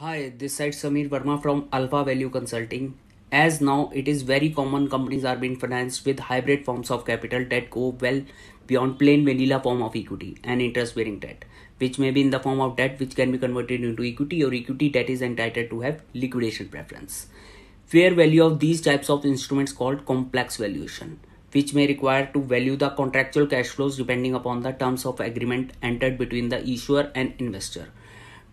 Hi, this side Samir Verma from Alpha Value Consulting. As now it is very common companies are being financed with hybrid forms of capital that go well beyond plain vanilla form of equity and interest bearing debt, which may be in the form of debt which can be converted into equity or equity that is entitled to have liquidation preference. Fair value of these types of instruments called complex valuation, which may require to value the contractual cash flows depending upon the terms of agreement entered between the issuer and investor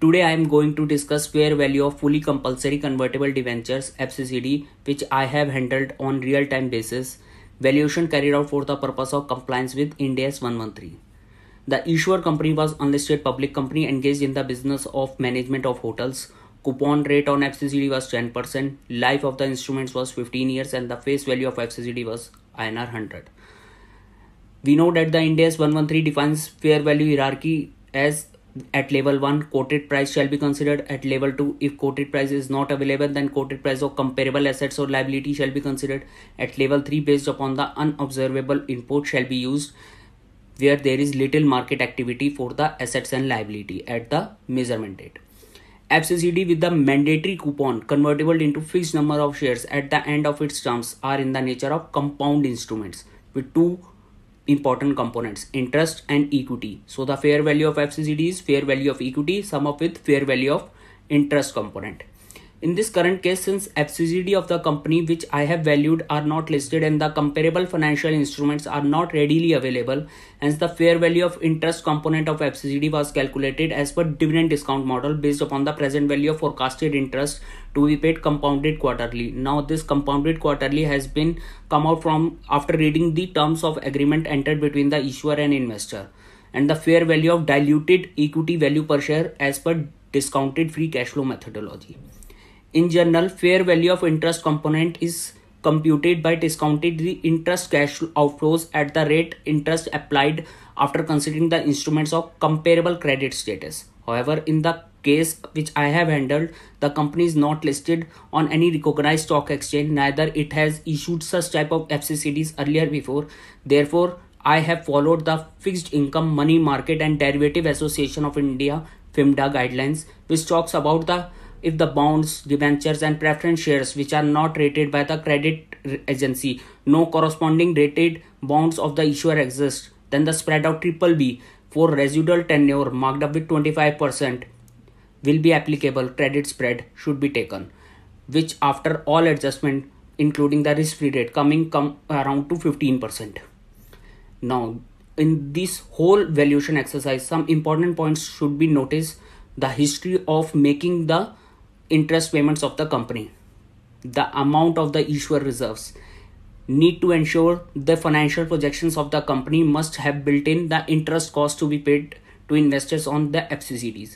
Today I am going to discuss fair value of fully compulsory convertible debentures FCCD which I have handled on real time basis valuation carried out for the purpose of compliance with Ind AS 113. The issuer company was unlisted public company engaged in the business of management of hotels. Coupon rate on FCCD was 10%, life of the instruments was 15 years and the face value of FCCD was INR 100. We know that the Ind AS 113 defines fair value hierarchy as at level 1 quoted price shall be considered at level 2 if quoted price is not available then quoted price of comparable assets or liability shall be considered at level 3 based upon the unobservable input shall be used where there is little market activity for the assets and liability at the measurement date FCCD with the mandatory coupon convertible into fixed number of shares at the end of its terms are in the nature of compound instruments with two important components interest and equity so the fair value of fccd is fair value of equity sum up with fair value of interest component in this current case, since FCCD of the company which I have valued are not listed and the comparable financial instruments are not readily available, hence the fair value of interest component of FCCD was calculated as per dividend discount model based upon the present value of forecasted interest to be paid compounded quarterly. Now this compounded quarterly has been come out from after reading the terms of agreement entered between the issuer and investor and the fair value of diluted equity value per share as per discounted free cash flow methodology. In general, fair value of interest component is computed by discounting the interest cash outflows at the rate interest applied after considering the instruments of comparable credit status. However, in the case which I have handled, the company is not listed on any recognized stock exchange, neither it has issued such type of FCCDs earlier before. Therefore, I have followed the Fixed Income Money Market and Derivative Association of India FIMDA guidelines, which talks about the if the bonds, debentures, and preference shares which are not rated by the credit agency, no corresponding rated bonds of the issuer exist, then the spread of triple B for residual tenure marked up with 25% will be applicable credit spread should be taken, which after all adjustment, including the risk-free rate, coming come around to 15%. Now, in this whole valuation exercise, some important points should be noticed the history of making the interest payments of the company the amount of the issuer reserves need to ensure the financial projections of the company must have built in the interest cost to be paid to investors on the fccds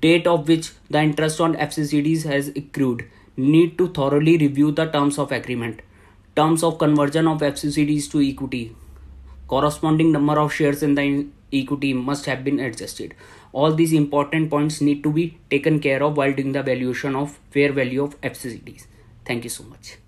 date of which the interest on fccds has accrued need to thoroughly review the terms of agreement terms of conversion of fccds to equity corresponding number of shares in the equity must have been adjusted. All these important points need to be taken care of while doing the valuation of fair value of FCCDs. Thank you so much.